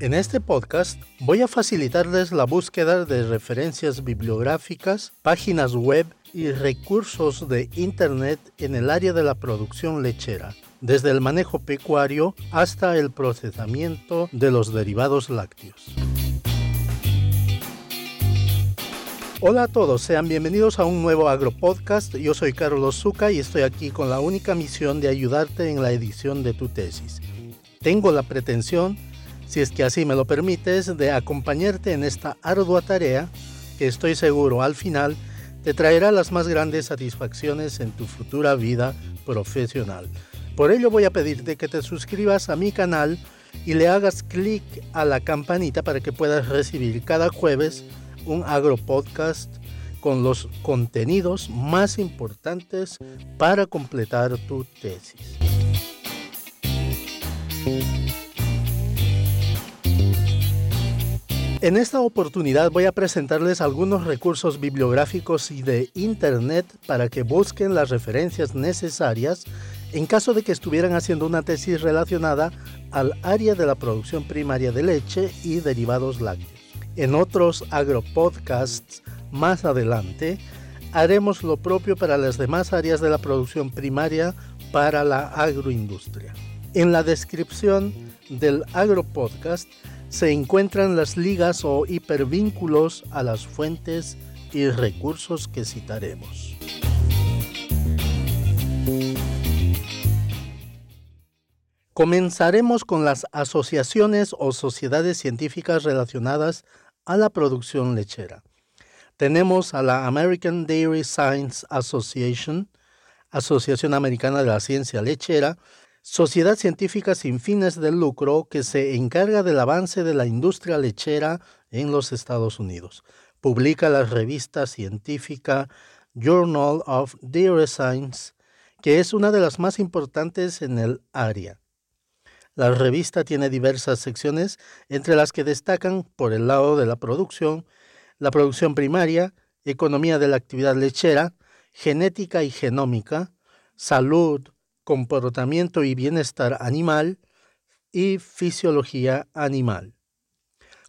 En este podcast voy a facilitarles la búsqueda de referencias bibliográficas, páginas web y recursos de Internet en el área de la producción lechera, desde el manejo pecuario hasta el procesamiento de los derivados lácteos. Hola a todos, sean bienvenidos a un nuevo agropodcast. Yo soy Carlos Zuca y estoy aquí con la única misión de ayudarte en la edición de tu tesis. Tengo la pretensión si es que así me lo permites, de acompañarte en esta ardua tarea que estoy seguro al final te traerá las más grandes satisfacciones en tu futura vida profesional. Por ello voy a pedirte que te suscribas a mi canal y le hagas clic a la campanita para que puedas recibir cada jueves un agropodcast con los contenidos más importantes para completar tu tesis. En esta oportunidad voy a presentarles algunos recursos bibliográficos y de internet para que busquen las referencias necesarias en caso de que estuvieran haciendo una tesis relacionada al área de la producción primaria de leche y derivados lácteos. En otros agropodcasts más adelante haremos lo propio para las demás áreas de la producción primaria para la agroindustria. En la descripción del agropodcast se encuentran las ligas o hipervínculos a las fuentes y recursos que citaremos. Comenzaremos con las asociaciones o sociedades científicas relacionadas a la producción lechera. Tenemos a la American Dairy Science Association, Asociación Americana de la Ciencia Lechera, sociedad científica sin fines de lucro que se encarga del avance de la industria lechera en los Estados Unidos. Publica la revista científica Journal of Dairy Science, que es una de las más importantes en el área. La revista tiene diversas secciones, entre las que destacan, por el lado de la producción, la producción primaria, economía de la actividad lechera, genética y genómica, salud, comportamiento y bienestar animal y fisiología animal.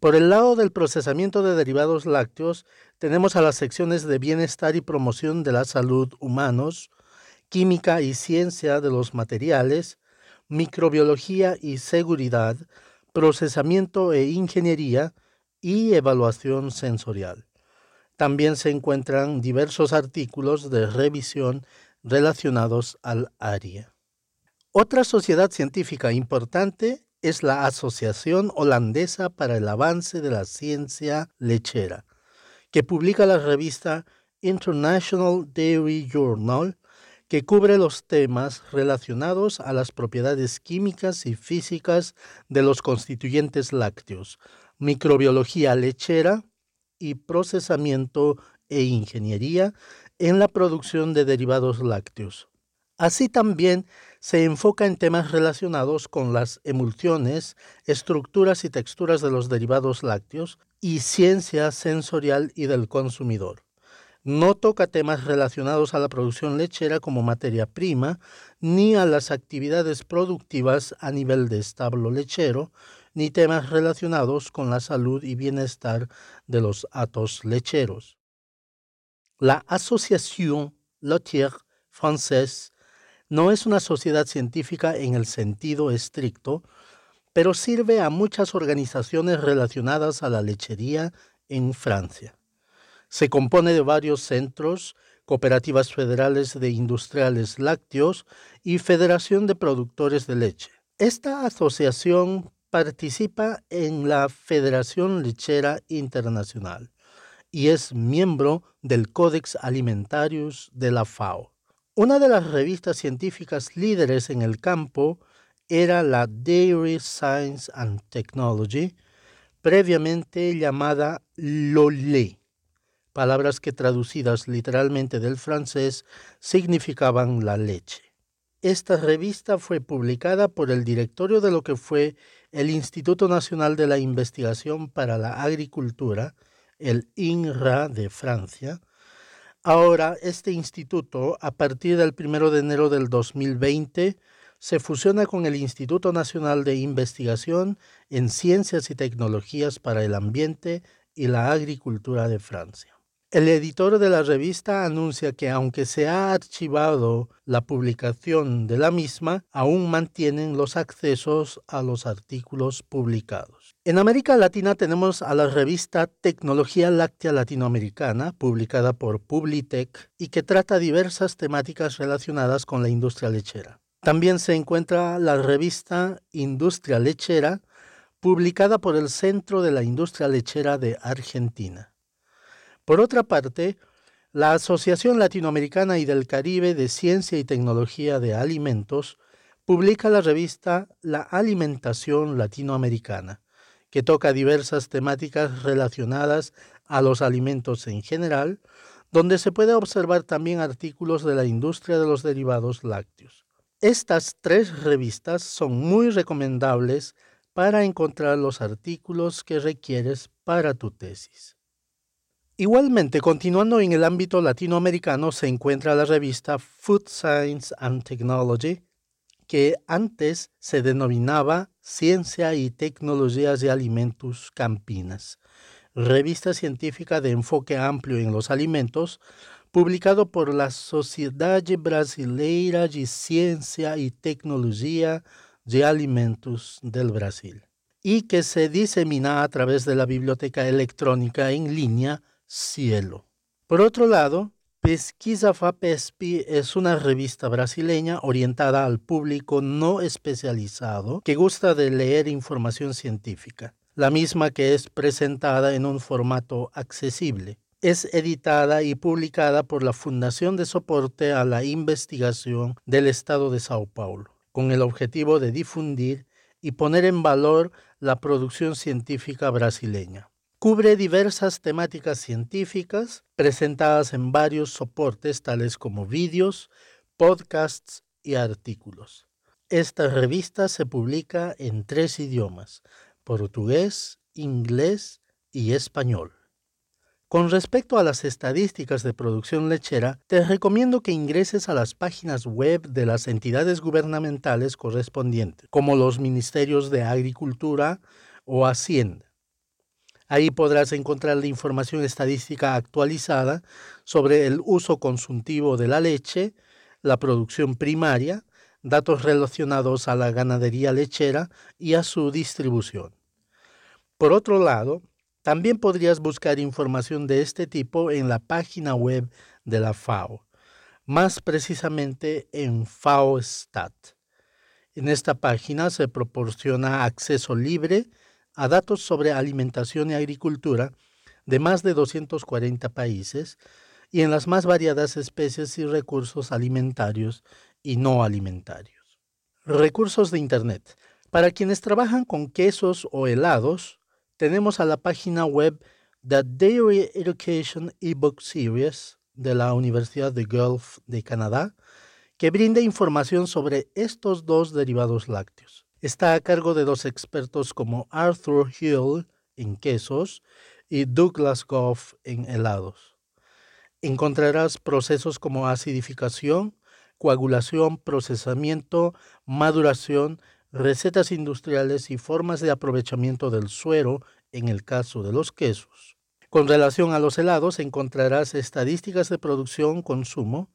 Por el lado del procesamiento de derivados lácteos, tenemos a las secciones de bienestar y promoción de la salud humanos, química y ciencia de los materiales, microbiología y seguridad, procesamiento e ingeniería y evaluación sensorial. También se encuentran diversos artículos de revisión relacionados al área. Otra sociedad científica importante es la Asociación Holandesa para el Avance de la Ciencia Lechera, que publica la revista International Dairy Journal, que cubre los temas relacionados a las propiedades químicas y físicas de los constituyentes lácteos, microbiología lechera y procesamiento e ingeniería en la producción de derivados lácteos. Así también se enfoca en temas relacionados con las emulsiones, estructuras y texturas de los derivados lácteos y ciencia sensorial y del consumidor. No toca temas relacionados a la producción lechera como materia prima, ni a las actividades productivas a nivel de establo lechero, ni temas relacionados con la salud y bienestar de los atos lecheros. La Asociación Lotière Française no es una sociedad científica en el sentido estricto, pero sirve a muchas organizaciones relacionadas a la lechería en Francia. Se compone de varios centros, cooperativas federales de industriales lácteos y Federación de Productores de Leche. Esta asociación participa en la Federación Lechera Internacional y es miembro del Codex Alimentarius de la FAO. Una de las revistas científicas líderes en el campo era la Dairy Science and Technology, previamente llamada LOLE, palabras que traducidas literalmente del francés significaban la leche. Esta revista fue publicada por el directorio de lo que fue el Instituto Nacional de la Investigación para la Agricultura el INRA de Francia, ahora este instituto, a partir del 1 de enero del 2020, se fusiona con el Instituto Nacional de Investigación en Ciencias y Tecnologías para el Ambiente y la Agricultura de Francia. El editor de la revista anuncia que aunque se ha archivado la publicación de la misma, aún mantienen los accesos a los artículos publicados. En América Latina tenemos a la revista Tecnología Láctea Latinoamericana, publicada por Publitec, y que trata diversas temáticas relacionadas con la industria lechera. También se encuentra la revista Industria Lechera, publicada por el Centro de la Industria Lechera de Argentina. Por otra parte, la Asociación Latinoamericana y del Caribe de Ciencia y Tecnología de Alimentos publica la revista La Alimentación Latinoamericana, que toca diversas temáticas relacionadas a los alimentos en general, donde se puede observar también artículos de la industria de los derivados lácteos. Estas tres revistas son muy recomendables para encontrar los artículos que requieres para tu tesis. Igualmente, continuando en el ámbito latinoamericano, se encuentra la revista Food Science and Technology, que antes se denominaba Ciencia y Tecnologías de Alimentos Campinas, revista científica de enfoque amplio en los alimentos, publicado por la Sociedad Brasileira de Ciencia y Tecnología de Alimentos del Brasil, y que se disemina a través de la biblioteca electrónica en línea cielo. Por otro lado, Pesquisa FAPESPI es una revista brasileña orientada al público no especializado que gusta de leer información científica, la misma que es presentada en un formato accesible. Es editada y publicada por la Fundación de Soporte a la Investigación del Estado de Sao Paulo, con el objetivo de difundir y poner en valor la producción científica brasileña. Cubre diversas temáticas científicas presentadas en varios soportes tales como vídeos, podcasts y artículos. Esta revista se publica en tres idiomas, portugués, inglés y español. Con respecto a las estadísticas de producción lechera, te recomiendo que ingreses a las páginas web de las entidades gubernamentales correspondientes, como los Ministerios de Agricultura o Hacienda. Ahí podrás encontrar la información estadística actualizada sobre el uso consuntivo de la leche, la producción primaria, datos relacionados a la ganadería lechera y a su distribución. Por otro lado, también podrías buscar información de este tipo en la página web de la FAO, más precisamente en FAOSTAT. En esta página se proporciona acceso libre a datos sobre alimentación y agricultura de más de 240 países y en las más variadas especies y recursos alimentarios y no alimentarios. Recursos de Internet. Para quienes trabajan con quesos o helados, tenemos a la página web The Dairy Education eBook Series de la Universidad de Guelph de Canadá, que brinda información sobre estos dos derivados lácteos. Está a cargo de dos expertos como Arthur Hill en quesos y Douglas Goff en helados. Encontrarás procesos como acidificación, coagulación, procesamiento, maduración, recetas industriales y formas de aprovechamiento del suero en el caso de los quesos. Con relación a los helados encontrarás estadísticas de producción, consumo,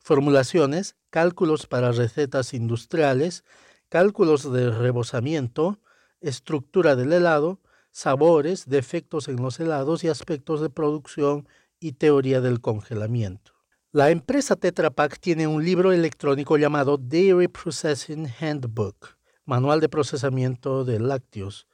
formulaciones, cálculos para recetas industriales, cálculos de rebosamiento, estructura del helado, sabores, defectos en los helados y aspectos de producción y teoría del congelamiento. La empresa Tetra Pak tiene un libro electrónico llamado Dairy Processing Handbook, Manual de Procesamiento de Lácteos,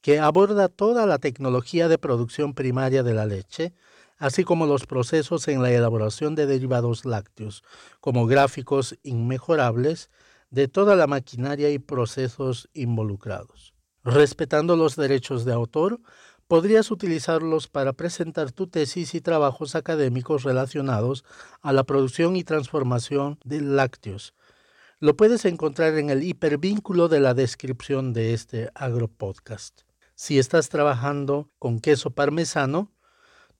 que aborda toda la tecnología de producción primaria de la leche, así como los procesos en la elaboración de derivados lácteos, como gráficos inmejorables, de toda la maquinaria y procesos involucrados. Respetando los derechos de autor, podrías utilizarlos para presentar tu tesis y trabajos académicos relacionados a la producción y transformación de lácteos. Lo puedes encontrar en el hipervínculo de la descripción de este agropodcast. Si estás trabajando con queso parmesano,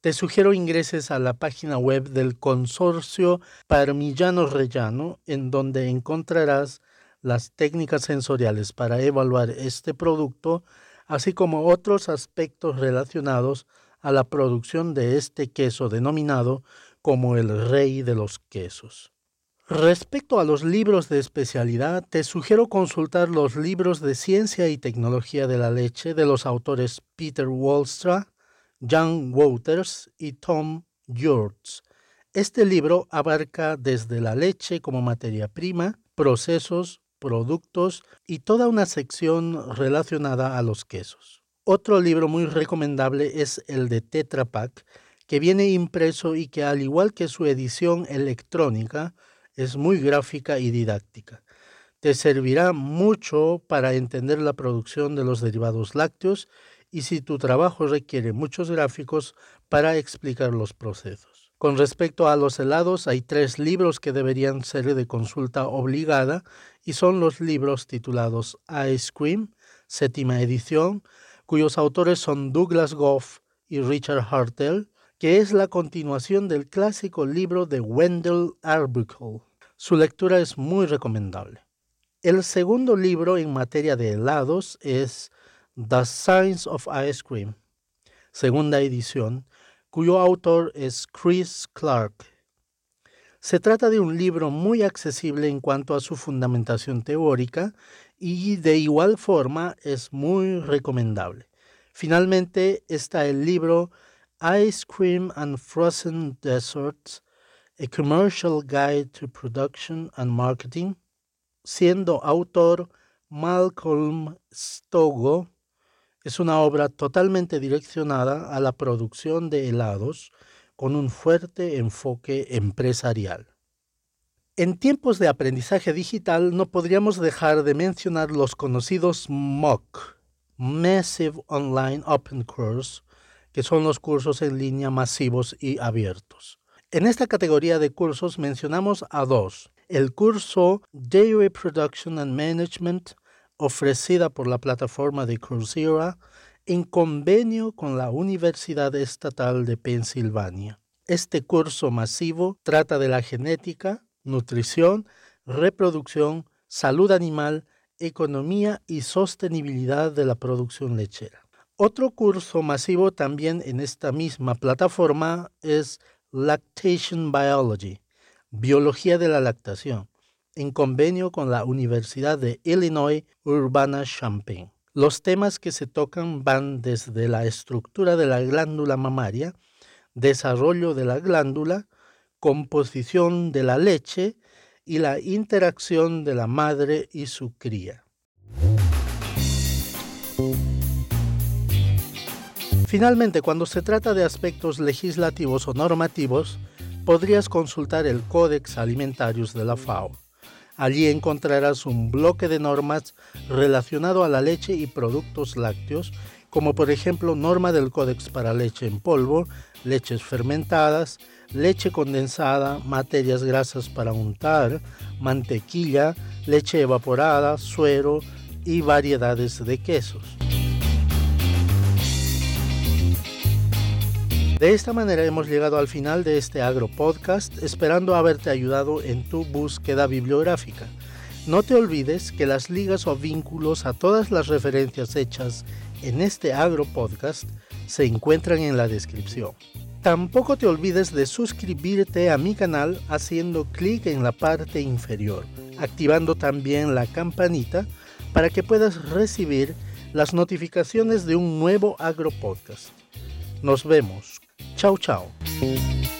te sugiero ingreses a la página web del Consorcio Parmillano Rellano, en donde encontrarás las técnicas sensoriales para evaluar este producto, así como otros aspectos relacionados a la producción de este queso denominado como el rey de los quesos. Respecto a los libros de especialidad, te sugiero consultar los libros de Ciencia y Tecnología de la Leche de los autores Peter Wallstra, Jan Wouters y Tom George. Este libro abarca desde la leche como materia prima, procesos, productos y toda una sección relacionada a los quesos. Otro libro muy recomendable es el de Tetra Pak, que viene impreso y que al igual que su edición electrónica es muy gráfica y didáctica. Te servirá mucho para entender la producción de los derivados lácteos y si tu trabajo requiere muchos gráficos para explicar los procesos. Con respecto a los helados, hay tres libros que deberían ser de consulta obligada y son los libros titulados Ice Cream, séptima edición, cuyos autores son Douglas Goff y Richard Hartel, que es la continuación del clásico libro de Wendell Arbuckle. Su lectura es muy recomendable. El segundo libro en materia de helados es The Science of Ice Cream, segunda edición, cuyo autor es Chris Clark. Se trata de un libro muy accesible en cuanto a su fundamentación teórica y de igual forma es muy recomendable. Finalmente está el libro Ice Cream and Frozen Deserts, A Commercial Guide to Production and Marketing, siendo autor Malcolm Stogo es una obra totalmente direccionada a la producción de helados con un fuerte enfoque empresarial. En tiempos de aprendizaje digital no podríamos dejar de mencionar los conocidos MOOC, Massive Online Open Course, que son los cursos en línea masivos y abiertos. En esta categoría de cursos mencionamos a dos, el curso Dairy Production and Management ofrecida por la plataforma de Coursera en convenio con la Universidad Estatal de Pensilvania. Este curso masivo trata de la genética, nutrición, reproducción, salud animal, economía y sostenibilidad de la producción lechera. Otro curso masivo también en esta misma plataforma es Lactation Biology, Biología de la Lactación, en convenio con la Universidad de Illinois Urbana-Champaign. Los temas que se tocan van desde la estructura de la glándula mamaria, desarrollo de la glándula, composición de la leche y la interacción de la madre y su cría. Finalmente, cuando se trata de aspectos legislativos o normativos, podrías consultar el Codex Alimentarius de la FAO. Allí encontrarás un bloque de normas relacionado a la leche y productos lácteos, como por ejemplo norma del Códex para leche en polvo, leches fermentadas, leche condensada, materias grasas para untar, mantequilla, leche evaporada, suero y variedades de quesos. De esta manera hemos llegado al final de este agro podcast, esperando haberte ayudado en tu búsqueda bibliográfica. No te olvides que las ligas o vínculos a todas las referencias hechas en este agro podcast se encuentran en la descripción. Tampoco te olvides de suscribirte a mi canal haciendo clic en la parte inferior, activando también la campanita para que puedas recibir las notificaciones de un nuevo agropodcast. podcast. Nos vemos. Tchau, tchau.